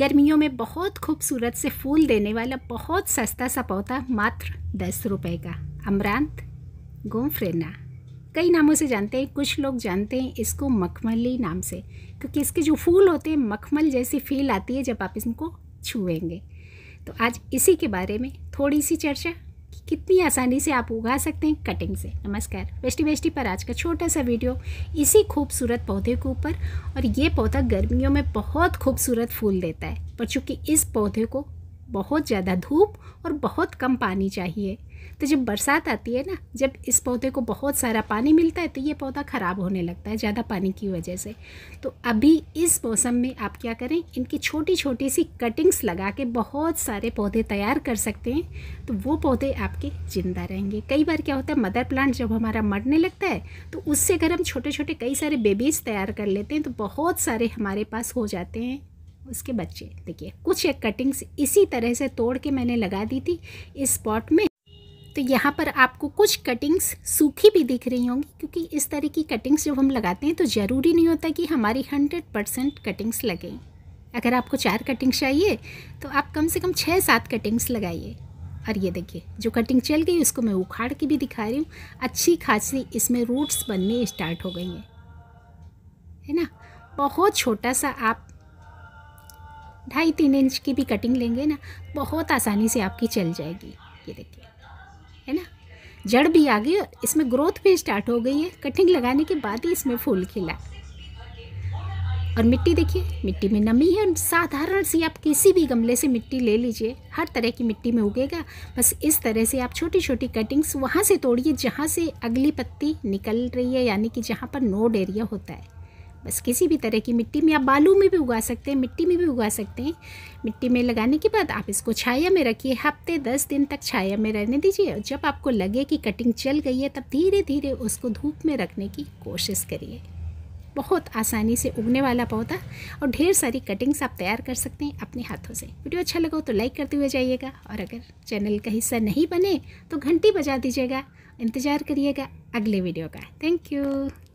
गर्मियों में बहुत खूबसूरत से फूल देने वाला बहुत सस्ता सा पौधा मात्र दस रुपए का अमरांत गोमफ्रेना कई नामों से जानते हैं कुछ लोग जानते हैं इसको मखमली नाम से क्योंकि इसके जो फूल होते हैं मखमल जैसी फील आती है जब आप इसको छुएंगे तो आज इसी के बारे में थोड़ी सी चर्चा कि कितनी आसानी से आप उगा सकते हैं कटिंग से नमस्कार वेस्टी वेस्टी पर आज का छोटा सा वीडियो इसी खूबसूरत पौधे के ऊपर और ये पौधा गर्मियों में बहुत खूबसूरत फूल देता है पर चूँकि इस पौधे को बहुत ज़्यादा धूप और बहुत कम पानी चाहिए तो जब बरसात आती है ना जब इस पौधे को बहुत सारा पानी मिलता है तो ये पौधा ख़राब होने लगता है ज़्यादा पानी की वजह से तो अभी इस मौसम में आप क्या करें इनकी छोटी छोटी सी कटिंग्स लगा के बहुत सारे पौधे तैयार कर सकते हैं तो वो पौधे आपके ज़िंदा रहेंगे कई बार क्या होता है मदर प्लांट जब हमारा मरने लगता है तो उससे अगर हम छोटे छोटे कई सारे बेबीज़ तैयार कर लेते हैं तो बहुत सारे हमारे पास हो जाते हैं उसके बच्चे देखिए कुछ एक कटिंग्स इसी तरह से तोड़ के मैंने लगा दी थी इस पॉट में तो यहाँ पर आपको कुछ कटिंग्स सूखी भी दिख रही होंगी क्योंकि इस तरह की कटिंग्स जब हम लगाते हैं तो ज़रूरी नहीं होता कि हमारी हंड्रेड परसेंट कटिंग्स लगें अगर आपको चार कटिंग्स चाहिए तो आप कम से कम छः सात कटिंग्स लगाइए और ये देखिए जो कटिंग चल गई उसको मैं उखाड़ के भी दिखा रही हूँ अच्छी खासी इसमें रूट्स बनने स्टार्ट हो गई हैं है ना बहुत छोटा सा आप ढाई तीन इंच की भी कटिंग लेंगे ना बहुत आसानी से आपकी चल जाएगी ये देखिए है ना जड़ भी आ गई और इसमें ग्रोथ भी स्टार्ट हो गई है कटिंग लगाने के बाद ही इसमें फूल खिला और मिट्टी देखिए मिट्टी में नमी है और साधारण सी आप किसी भी गमले से मिट्टी ले लीजिए हर तरह की मिट्टी में उगेगा बस इस तरह से आप छोटी छोटी कटिंग्स वहाँ से तोड़िए जहाँ से अगली पत्ती निकल रही है यानी कि जहाँ पर नोड एरिया होता है बस किसी भी तरह की मिट्टी में आप बालू में भी उगा सकते हैं मिट्टी में भी उगा सकते हैं मिट्टी में लगाने के बाद आप इसको छाया में रखिए हफ्ते दस दिन तक छाया में रहने दीजिए और जब आपको लगे कि कटिंग चल गई है तब धीरे धीरे उसको धूप में रखने की कोशिश करिए बहुत आसानी से उगने वाला पौधा और ढेर सारी कटिंग्स आप तैयार कर सकते हैं अपने हाथों से वीडियो अच्छा लगा तो लाइक करते हुए जाइएगा और अगर चैनल का हिस्सा नहीं बने तो घंटी बजा दीजिएगा इंतज़ार करिएगा अगले वीडियो का थैंक यू